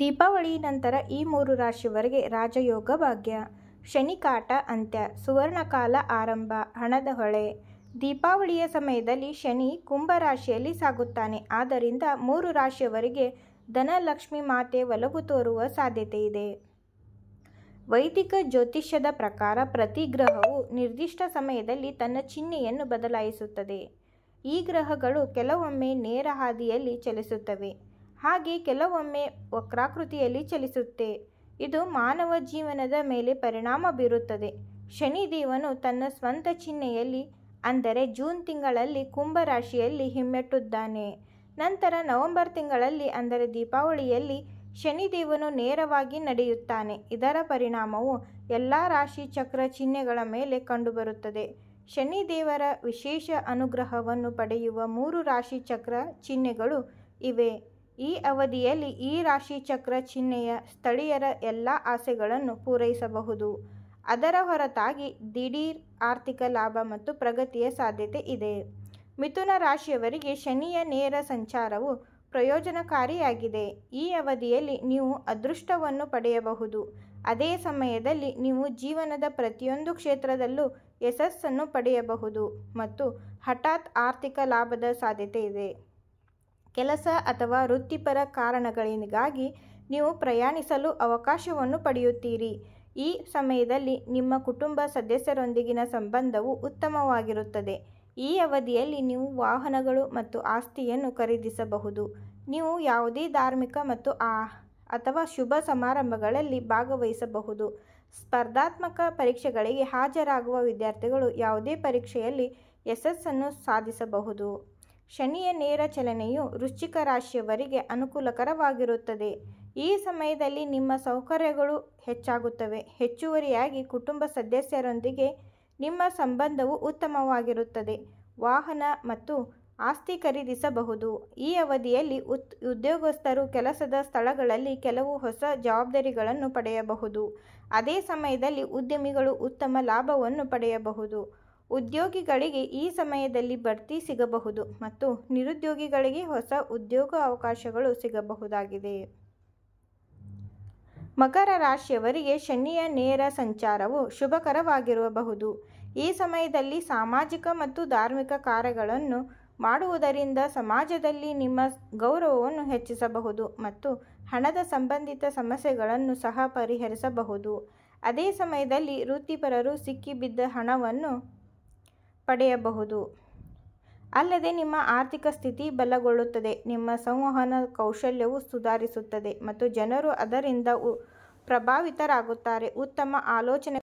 ದೀಪಾವಳಿ ನಂತರ ಈ ಮೂರು ರಾಶಿಯವರಿಗೆ ರಾಜಯೋಗ ಭಾಗ್ಯ ಶನಿ ಕಾಟ ಅಂತ್ಯ ಸುವರ್ಣಕಾಲ ಆರಂಭ ಹಣದ ಹೊಳೆ ದೀಪಾವಳಿಯ ಸಮಯದಲ್ಲಿ ಶನಿ ಕುಂಭ ರಾಶಿಯಲ್ಲಿ ಸಾಗುತ್ತಾನೆ ಆದ್ದರಿಂದ ಮೂರು ರಾಶಿಯವರಿಗೆ ಧನಲಕ್ಷ್ಮಿ ಮಾತೆ ಒಲವು ತೋರುವ ಸಾಧ್ಯತೆ ಇದೆ ವೈದಿಕ ಜ್ಯೋತಿಷ್ಯದ ಪ್ರಕಾರ ಪ್ರತಿ ಗ್ರಹವು ನಿರ್ದಿಷ್ಟ ಸಮಯದಲ್ಲಿ ತನ್ನ ಚಿಹ್ನೆಯನ್ನು ಬದಲಾಯಿಸುತ್ತದೆ ಈ ಗ್ರಹಗಳು ಕೆಲವೊಮ್ಮೆ ನೇರ ಹಾದಿಯಲ್ಲಿ ಚಲಿಸುತ್ತವೆ ಹಾಗೆ ಕೆಲವೊಮ್ಮೆ ವಕ್ರಾಕೃತಿಯಲ್ಲಿ ಚಲಿಸುತ್ತೆ ಇದು ಮಾನವ ಜೀವನದ ಮೇಲೆ ಪರಿಣಾಮ ಬೀರುತ್ತದೆ ಶನಿದೇವನು ತನ್ನ ಸ್ವಂತ ಚಿಹ್ನೆಯಲ್ಲಿ ಅಂದರೆ ಜೂನ್ ತಿಂಗಳಲ್ಲಿ ಕುಂಭರಾಶಿಯಲ್ಲಿ ಹಿಮ್ಮೆಟ್ಟುತ್ತಾನೆ ನಂತರ ನವೆಂಬರ್ ತಿಂಗಳಲ್ಲಿ ಅಂದರೆ ದೀಪಾವಳಿಯಲ್ಲಿ ಶನಿದೇವನು ನೇರವಾಗಿ ನಡೆಯುತ್ತಾನೆ ಇದರ ಪರಿಣಾಮವು ಎಲ್ಲ ರಾಶಿ ಚಕ್ರ ಚಿಹ್ನೆಗಳ ಮೇಲೆ ಕಂಡುಬರುತ್ತದೆ ಶನಿದೇವರ ವಿಶೇಷ ಅನುಗ್ರಹವನ್ನು ಪಡೆಯುವ ಮೂರು ರಾಶಿ ಚಕ್ರ ಚಿಹ್ನೆಗಳು ಇವೆ ಈ ಅವಧಿಯಲ್ಲಿ ಈ ರಾಶಿ ಚಕ್ರ ಚಿಹ್ನೆಯ ಸ್ಥಳೀಯರ ಎಲ್ಲ ಆಸೆಗಳನ್ನು ಪೂರೈಸಬಹುದು ಅದರ ಹೊರತಾಗಿ ದಿಢೀರ್ ಆರ್ಥಿಕ ಲಾಭ ಮತ್ತು ಪ್ರಗತಿಯ ಸಾಧ್ಯತೆ ಇದೆ ಮಿಥುನ ರಾಶಿಯವರಿಗೆ ಶನಿಯ ನೇರ ಸಂಚಾರವು ಪ್ರಯೋಜನಕಾರಿಯಾಗಿದೆ ಈ ಅವಧಿಯಲ್ಲಿ ನೀವು ಅದೃಷ್ಟವನ್ನು ಪಡೆಯಬಹುದು ಅದೇ ಸಮಯದಲ್ಲಿ ನೀವು ಜೀವನದ ಪ್ರತಿಯೊಂದು ಕ್ಷೇತ್ರದಲ್ಲೂ ಯಶಸ್ಸನ್ನು ಪಡೆಯಬಹುದು ಮತ್ತು ಹಠಾತ್ ಆರ್ಥಿಕ ಲಾಭದ ಸಾಧ್ಯತೆ ಇದೆ ಕೆಲಸ ಅಥವಾ ವೃತ್ತಿಪರ ಕಾರಣಗಳಿಗಾಗಿ ನೀವು ಪ್ರಯಾಣಿಸಲು ಅವಕಾಶವನ್ನು ಪಡೆಯುತ್ತೀರಿ ಈ ಸಮಯದಲ್ಲಿ ನಿಮ್ಮ ಕುಟುಂಬ ಸದಸ್ಯರೊಂದಿಗಿನ ಸಂಬಂಧವು ಉತ್ತಮವಾಗಿರುತ್ತದೆ ಈ ಅವಧಿಯಲ್ಲಿ ನೀವು ವಾಹನಗಳು ಮತ್ತು ಆಸ್ತಿಯನ್ನು ಖರೀದಿಸಬಹುದು ನೀವು ಯಾವುದೇ ಧಾರ್ಮಿಕ ಮತ್ತು ಆ ಅಥವಾ ಶುಭ ಸಮಾರಂಭಗಳಲ್ಲಿ ಭಾಗವಹಿಸಬಹುದು ಸ್ಪರ್ಧಾತ್ಮಕ ಪರೀಕ್ಷೆಗಳಿಗೆ ಹಾಜರಾಗುವ ವಿದ್ಯಾರ್ಥಿಗಳು ಯಾವುದೇ ಪರೀಕ್ಷೆಯಲ್ಲಿ ಯಶಸ್ಸನ್ನು ಸಾಧಿಸಬಹುದು ಶನಿಯ ನೇರ ಚಲನೆಯು ವೃಶ್ಚಿಕ ರಾಶಿಯವರಿಗೆ ಅನುಕೂಲಕರವಾಗಿರುತ್ತದೆ ಈ ಸಮಯದಲ್ಲಿ ನಿಮ್ಮ ಸೌಕರ್ಯಗಳು ಹೆಚ್ಚಾಗುತ್ತವೆ ಹೆಚ್ಚುವರಿಯಾಗಿ ಕುಟುಂಬ ಸದಸ್ಯರೊಂದಿಗೆ ನಿಮ್ಮ ಸಂಬಂಧವು ಉತ್ತಮವಾಗಿರುತ್ತದೆ ವಾಹನ ಮತ್ತು ಆಸ್ತಿ ಖರೀದಿಸಬಹುದು ಈ ಅವಧಿಯಲ್ಲಿ ಉತ್ ಉದ್ಯೋಗಸ್ಥರು ಕೆಲಸದ ಸ್ಥಳಗಳಲ್ಲಿ ಕೆಲವು ಹೊಸ ಜವಾಬ್ದಾರಿಗಳನ್ನು ಪಡೆಯಬಹುದು ಅದೇ ಸಮಯದಲ್ಲಿ ಉದ್ಯಮಿಗಳು ಉತ್ತಮ ಲಾಭವನ್ನು ಪಡೆಯಬಹುದು ಉದ್ಯೋಗಿಗಳಿಗೆ ಈ ಸಮಯದಲ್ಲಿ ಬಡ್ತಿ ಸಿಗಬಹುದು ಮತ್ತು ನಿರುದ್ಯೋಗಿಗಳಿಗೆ ಹೊಸ ಉದ್ಯೋಗ ಅವಕಾಶಗಳು ಸಿಗಬಹುದಾಗಿದೆ ಮಕರ ರಾಶಿಯವರಿಗೆ ಶನಿಯ ನೇರ ಸಂಚಾರವು ಶುಭಕರವಾಗಿರಬಹುದು ಈ ಸಮಯದಲ್ಲಿ ಸಾಮಾಜಿಕ ಮತ್ತು ಧಾರ್ಮಿಕ ಕಾರ್ಯಗಳನ್ನು ಮಾಡುವುದರಿಂದ ಸಮಾಜದಲ್ಲಿ ನಿಮ್ಮ ಗೌರವವನ್ನು ಹೆಚ್ಚಿಸಬಹುದು ಮತ್ತು ಹಣದ ಸಂಬಂಧಿತ ಸಮಸ್ಯೆಗಳನ್ನು ಸಹ ಪರಿಹರಿಸಬಹುದು ಅದೇ ಸಮಯದಲ್ಲಿ ವೃತ್ತಿಪರರು ಸಿಕ್ಕಿಬಿದ್ದ ಹಣವನ್ನು ಪಡೆಯಬಹುದು ಅಲ್ಲದೆ ನಿಮ್ಮ ಆರ್ಥಿಕ ಸ್ಥಿತಿ ಬಲಗೊಳ್ಳುತ್ತದೆ ನಿಮ್ಮ ಸಂವಹನ ಕೌಶಲ್ಯವು ಸುಧಾರಿಸುತ್ತದೆ ಮತ್ತು ಜನರು ಅದರಿಂದ ಪ್ರಭಾವಿತರಾಗುತ್ತಾರೆ ಉತ್ತಮ ಆಲೋಚನೆ